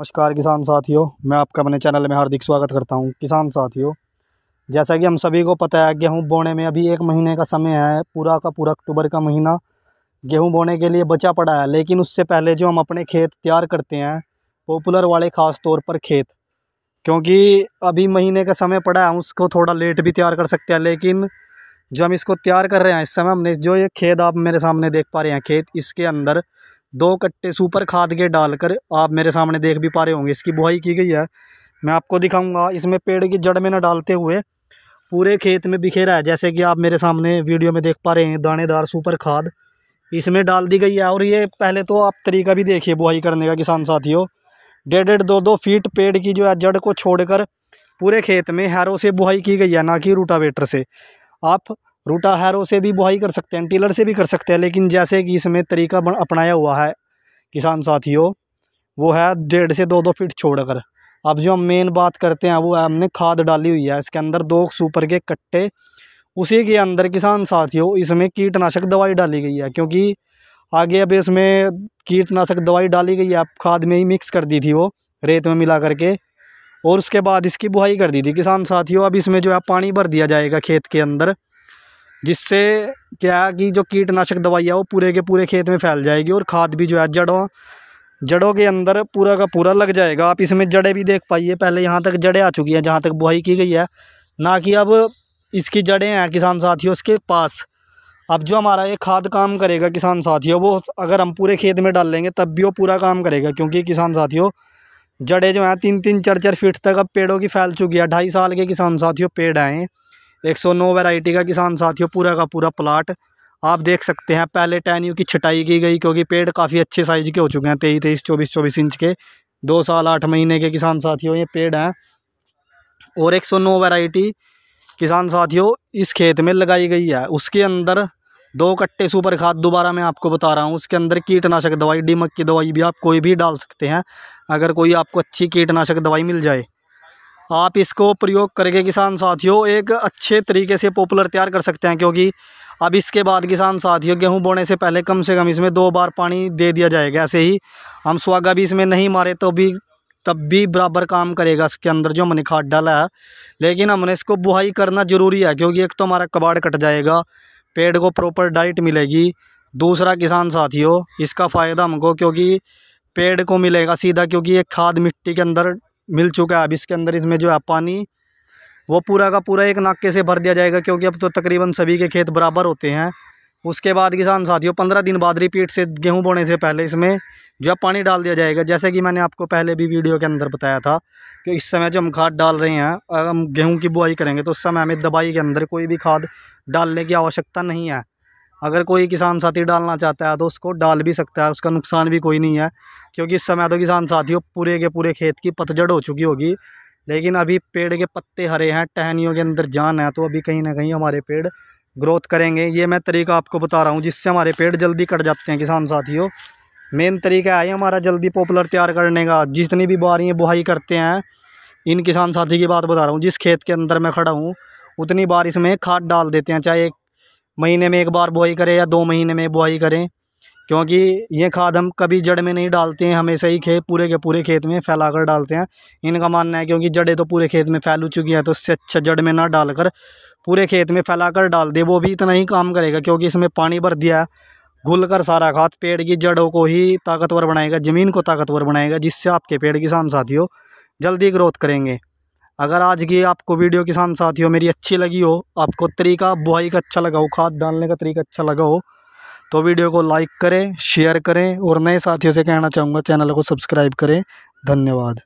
नमस्कार किसान साथियों मैं आपका अपने चैनल में हार्दिक स्वागत करता हूं किसान साथियों जैसा कि हम सभी को पता है गेहूं बोने में अभी एक महीने का समय है पूरा का पूरा अक्टूबर का महीना गेहूं बोने के लिए बचा पड़ा है लेकिन उससे पहले जो हम अपने खेत तैयार करते हैं पॉपुलर वाले ख़ास तौर पर खेत क्योंकि अभी महीने का समय पड़ा है उसको थोड़ा लेट भी तैयार कर सकते हैं लेकिन जो हम इसको तैयार कर रहे हैं इस समय हमने जो ये खेत आप मेरे सामने देख पा रहे हैं खेत इसके अंदर दो कट्टे सुपर खाद के डालकर आप मेरे सामने देख भी पा रहे होंगे इसकी बुआई की गई है मैं आपको दिखाऊंगा इसमें पेड़ की जड़ में ना डालते हुए पूरे खेत में बिखेरा है जैसे कि आप मेरे सामने वीडियो में देख पा रहे हैं दानेदार सुपर खाद इसमें डाल दी गई है और ये पहले तो आप तरीका भी देखिए बुआई करने का किसान साथियों डेढ़ डेढ़ दो दो फीट पेड़ की जो है जड़ को छोड़कर पूरे खेत में हैरों से बुआई की गई है ना कि रूटावेटर से आप रूटा हैरो से भी बुआई कर सकते हैं टीलर से भी कर सकते हैं लेकिन जैसे कि इसमें तरीका अपनाया हुआ है किसान साथियों वो है डेढ़ से दो दो फीट छोड़कर अब जो हम मेन बात करते हैं वो हमने खाद डाली हुई है इसके अंदर दो सुपर के कट्टे उसी के अंदर किसान साथियों इसमें कीटनाशक दवाई डाली गई है क्योंकि आगे अब इसमें कीटनाशक दवाई डाली गई है खाद में ही मिक्स कर दी थी वो रेत में मिला करके और उसके बाद इसकी बुहाई कर दी थी किसान साथियों अब इसमें जो है पानी भर दिया जाएगा खेत के अंदर जिससे क्या कि जो कीटनाशक दवाई है वो पूरे के पूरे खेत में फैल जाएगी और खाद भी जो है जड़ों जड़ों के अंदर पूरा का पूरा लग जाएगा आप इसमें जड़ें भी देख पाइए पहले यहाँ तक जड़ें आ चुकी हैं जहाँ तक बुआई की गई है ना कि अब इसकी जड़ें हैं किसान साथियों उसके पास अब जो हमारा ये खाद काम करेगा किसान साथियों वो अगर हम पूरे खेत में डाल लेंगे तब भी वो पूरा काम करेगा क्योंकि किसान साथियों जड़ें जो हैं तीन तीन चार चार फीट तक अब पेड़ों की फैल चुकी है ढाई साल के किसान साथियों पेड़ आए 109 वैरायटी का किसान साथियों पूरा का पूरा प्लाट आप देख सकते हैं पहले टहनियों की छटाई की गई क्योंकि पेड़ काफ़ी अच्छे साइज़ के हो चुके हैं तेईस तेईस चौबीस चौबीस इंच के दो साल आठ महीने के किसान साथियों ये पेड़ हैं और एक सौ नौ वैरायटी किसान साथियों इस खेत में लगाई गई है उसके अंदर दो कट्टे सुपर खाद दोबारा मैं आपको बता रहा हूँ उसके अंदर कीटनाशक दवाई डीमक की दवाई भी आप कोई भी डाल सकते हैं अगर कोई आपको अच्छी कीटनाशक दवाई मिल जाए आप इसको प्रयोग करके किसान साथियों एक अच्छे तरीके से पॉपुलर तैयार कर सकते हैं क्योंकि अब इसके बाद किसान साथियों गेहूं बोने से पहले कम से कम इसमें दो बार पानी दे दिया जाएगा ऐसे ही हम सुहागा भी इसमें नहीं मारे तो भी तब भी बराबर काम करेगा इसके अंदर जो हमने खाद डाला है लेकिन हमने इसको बुहाई करना ज़रूरी है क्योंकि एक तो हमारा कबाड़ कट जाएगा पेड़ को प्रॉपर डाइट मिलेगी दूसरा किसान साथियों इसका फ़ायदा हमको क्योंकि पेड़ को मिलेगा सीधा क्योंकि ये खाद मिट्टी के अंदर मिल चुका है अब इसके अंदर इसमें जो है पानी वो पूरा का पूरा एक नाके से भर दिया जाएगा क्योंकि अब तो तकरीबन सभी के खेत बराबर होते हैं उसके बाद किसान साथियों पंद्रह दिन बाद रिपीट से गेहूं बोने से पहले इसमें जो है पानी डाल दिया जाएगा जैसे कि मैंने आपको पहले भी वीडियो के अंदर बताया था कि इस समय जो हम खाद डाल रहे हैं अगर हम गेहूँ की बुआई करेंगे तो उस समय हमें दवाई के अंदर कोई भी खाद डालने की आवश्यकता नहीं है अगर कोई किसान साथी डालना चाहता है तो उसको डाल भी सकता है उसका नुकसान भी कोई नहीं है क्योंकि इस समय तो किसान साथियों पूरे के पूरे खेत की पतझड़ हो चुकी होगी लेकिन अभी पेड़ के पत्ते हरे हैं टहनियों के अंदर जान है तो अभी कहीं ना कहीं हमारे पेड़ ग्रोथ करेंगे ये मैं तरीका आपको बता रहा हूँ जिससे हमारे पेड़ जल्दी कट जाते हैं किसान साथियों मेन तरीका है हमारा जल्दी पॉपुलर तैयार करने का जितनी भी बारियाँ बुहाई करते हैं इन किसान साथी की बात बता रहा हूँ जिस खेत के अंदर मैं खड़ा हूँ उतनी बारिश में खाद डाल देते हैं चाहे एक महीने में एक बार बुआई करें या दो महीने में बुआई करें क्योंकि ये खाद हम कभी जड़ में नहीं डालते हैं हमेशा ही खेत पूरे के पूरे खेत में फैला कर डालते हैं इनका मानना है क्योंकि जड़ें तो पूरे खेत में फैल चुकी हैं तो उससे अच्छा जड़ में ना डालकर पूरे खेत में फैला कर डाल दे वो भी इतना ही काम करेगा क्योंकि इसमें पानी भर दिया है घुल कर सारा खाद पेड़ की जड़ों को ही ताकतवर बनाएगा ज़मीन को ताकतवर बनाएगा जिससे आपके पेड़ किसान साथियों जल्दी ग्रोथ करेंगे अगर आज की आपको वीडियो किसान साथियों मेरी अच्छी लगी हो आपको तरीका बुआई का अच्छा लगा हो खाद डालने का तरीका अच्छा लगा हो तो वीडियो को लाइक करें शेयर करें और नए साथियों से कहना चाहूँगा चैनल को सब्सक्राइब करें धन्यवाद